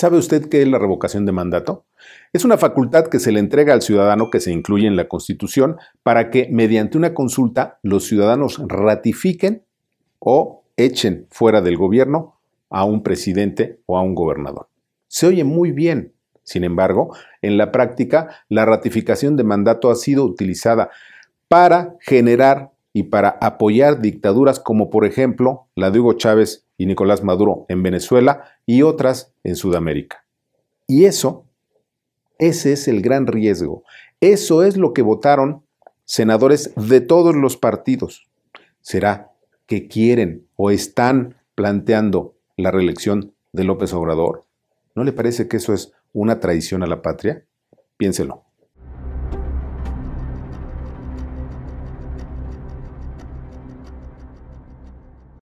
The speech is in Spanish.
¿Sabe usted qué es la revocación de mandato? Es una facultad que se le entrega al ciudadano que se incluye en la Constitución para que, mediante una consulta, los ciudadanos ratifiquen o echen fuera del gobierno a un presidente o a un gobernador. Se oye muy bien. Sin embargo, en la práctica, la ratificación de mandato ha sido utilizada para generar y para apoyar dictaduras como por ejemplo la de Hugo Chávez y Nicolás Maduro en Venezuela y otras en Sudamérica. Y eso, ese es el gran riesgo. Eso es lo que votaron senadores de todos los partidos. Será que quieren o están planteando la reelección de López Obrador. ¿No le parece que eso es una traición a la patria? Piénselo.